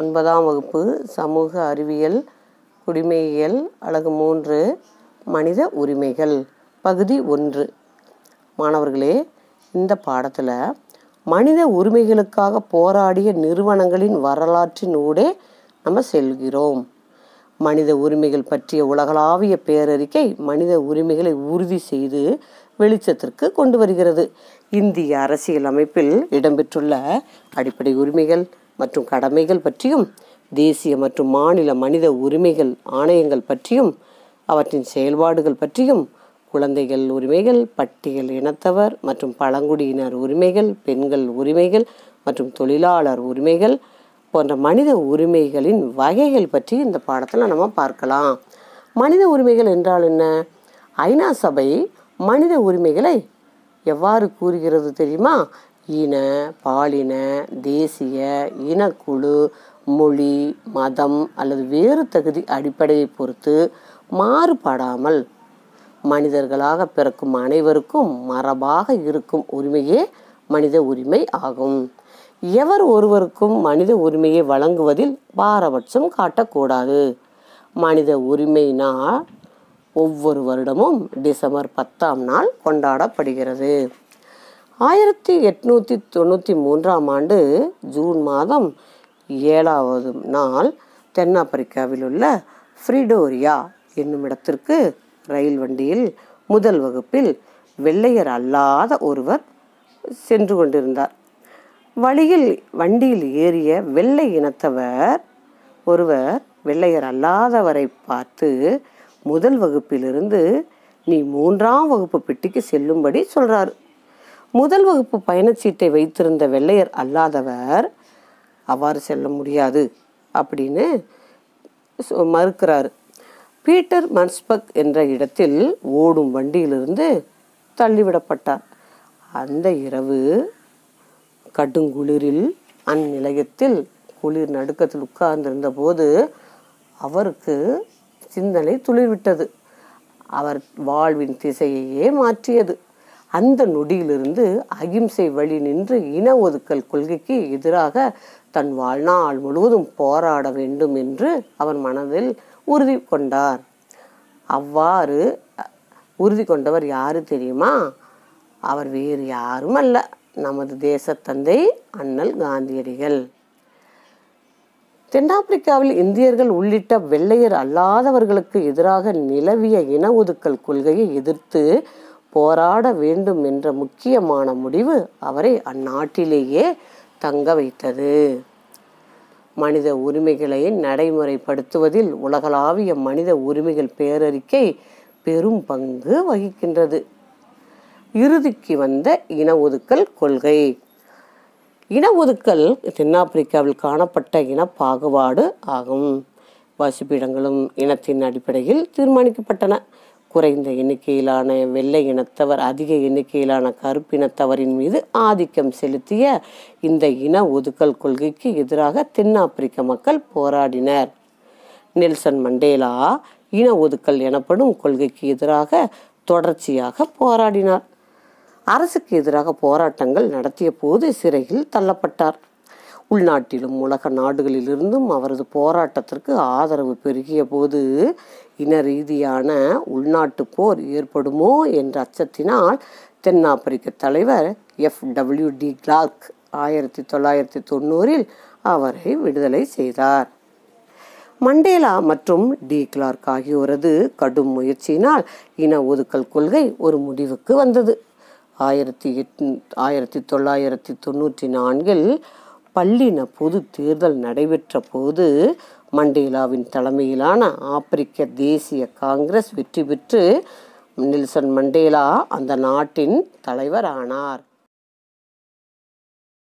ஒன்பதாம் வகுப்பு சமூக அறிவியல் குடிமையியல் அழகு மூன்று மனித உரிமைகள் பகுதி ஒன்று மாணவர்களே இந்த பாடத்தில் மனித உரிமைகளுக்காக போராடிய நிறுவனங்களின் வரலாற்றின் ஊடே நம்ம செல்கிறோம் மனித உரிமைகள் பற்றிய உலகளாவிய பேரறிக்கை மனித உரிமைகளை உறுதி செய்து வெளிச்சத்திற்கு கொண்டு வருகிறது இந்திய அரசியல் அமைப்பில் இடம்பெற்றுள்ள அடிப்படை உரிமைகள் மற்றும் கடமைகள் பற்றியும் தேசிய மற்றும் மாநில மனித உரிமைகள் ஆணையங்கள் பற்றியும் அவற்றின் செயல்பாடுகள் பற்றியும் குழந்தைகள் உரிமைகள் பட்டியல் இனத்தவர் மற்றும் பழங்குடியினர் உரிமைகள் பெண்கள் உரிமைகள் மற்றும் தொழிலாளர் உரிமைகள் போன்ற மனித உரிமைகளின் வகைகள் பற்றி இந்த பாடத்தில் நம்ம பார்க்கலாம் மனித உரிமைகள் என்றால் என்ன ஐநா சபை மனித உரிமைகளை எவ்வாறு கூறுகிறது தெரியுமா இன பாலின தேசிய இனக்குழு மொழி மதம் அல்லது வேறு தகுதி அடிப்படையை பொறுத்து மாறுபடாமல் மனிதர்களாக பிறக்கும் அனைவருக்கும் மரபாக இருக்கும் உரிமையே மனித உரிமை ஆகும் எவர் ஒருவருக்கும் மனித உரிமையை வழங்குவதில் பாரபட்சம் காட்டக்கூடாது மனித உரிமை நாள் ஒவ்வொரு வருடமும் டிசம்பர் பத்தாம் நாள் கொண்டாடப்படுகிறது ஆயிரத்தி எட்நூற்றி தொண்ணூற்றி மூன்றாம் ஆண்டு ஜூன் மாதம் ஏழாவது நாள் தென்னாப்பிரிக்காவில் உள்ள ஃப்ரிடோரியா என்னும் இடத்திற்கு ரயில் வண்டியில் முதல் வகுப்பில் வெள்ளையர் அல்லாத ஒருவர் சென்று கொண்டிருந்தார் வழியில் வண்டியில் ஏறிய வெள்ளை இனத்தவர் ஒருவர் வெள்ளையர் அல்லாதவரை பார்த்து முதல் வகுப்பிலிருந்து நீ மூன்றாம் வகுப்பு பெட்டிக்கு செல்லும்படி சொல்கிறாரு முதல் வகுப்பு பயணச்சீட்டை வைத்திருந்த வெள்ளையர் அல்லாதவர் அவ்வாறு செல்ல முடியாது அப்படின்னு மறுக்கிறார் பீட்டர் மன்ஸ்பக் என்ற இடத்தில் ஓடும் வண்டியிலிருந்து தள்ளிவிடப்பட்டார் அந்த இரவு கடுங்குளிரில் அந்நிலையத்தில் குளிர் நடுக்கத்தில் உட்கார்ந்திருந்த போது அவருக்கு சிந்தனை துளிர்விட்டது அவர் வாழ்வின் திசையையே மாற்றியது அந்த நொடியிலிருந்து அகிம்சை வழி நின்று இன ஒதுக்கல் கொள்கைக்கு எதிராக தன் வாழ்நாள் முழுவதும் போராட வேண்டும் என்று அவர் மனதில் உறுதி கொண்டார் அவ்வாறு உறுதி கொண்டவர் யாரு தெரியுமா அவர் வேறு யாரும் அல்ல நமது தேசத்தந்தை அண்ணல் காந்தியடிகள் தென்னாப்பிரிக்காவில் இந்தியர்கள் உள்ளிட்ட வெள்ளையர் அல்லாதவர்களுக்கு எதிராக நிலவிய இன ஒதுக்கல் கொள்கையை எதிர்த்து போராட வேண்டும் என்ற முக்கியமான முடிவு அவரை அந்நாட்டிலேயே தங்க வைத்தது மனித உரிமைகளை நடைமுறைப்படுத்துவதில் உலகளாவிய மனித உரிமைகள் பேரறிக்கை பெரும் பங்கு வகிக்கின்றது இறுதிக்கு வந்த இன ஒதுக்கல் கொள்கை இன ஒதுக்கல் தென்னாப்பிரிக்காவில் காணப்பட்ட இன பாகுபாடு ஆகும் வசிப்பிடங்களும் இனத்தின் அடிப்படையில் தீர்மானிக்கப்பட்டன குறைந்த எண்ணிக்கையிலான வெள்ளை இனத்தவர் அதிக எண்ணிக்கையிலான கருப்பினத்தவரின் மீது ஆதிக்கம் செலுத்திய இந்த இன ஒதுக்கல் கொள்கைக்கு எதிராக தென்னாப்பிரிக்க மக்கள் போராடினர் நெல்சன் மண்டேலா இன ஒதுக்கல் எனப்படும் கொள்கைக்கு எதிராக தொடர்ச்சியாக போராடினார் அரசுக்கு எதிராக போராட்டங்கள் நடத்திய போது சிறையில் தள்ளப்பட்டார் உள்நாட்டிலும் உலக நாடுகளிலிருந்தும் அவரது போராட்டத்திற்கு ஆதரவு பெருகிய போது இன ரீதியான உள்நாட்டு போர் ஏற்படுமோ என்ற அச்சத்தினால் தென்னாப்பிரிக்க தலைவர் எஃப் டபிள்யூ டி கிளார்க் ஆயிரத்தி தொள்ளாயிரத்தி தொண்ணூறில் அவரை விடுதலை செய்தார் மண்டேலா மற்றும் டி கிளார்க் ஆகியோரது கடும் முயற்சியினால் இன ஒதுக்கல் கொள்கை ஒரு முடிவுக்கு வந்தது ஆயிரத்தி எட் ஆயிரத்தி தொள்ளாயிரத்தி தொண்ணூற்றி நான்கில் பல்லின பொது தேர்தல் நடைபெற்ற போது மண்டேலாவின் தலைமையிலான ஆப்பிரிக்க தேசிய காங்கிரஸ் வெற்றி பெற்று நெல்சன் மண்டேலா அந்த நாட்டின் தலைவர் ஆனார்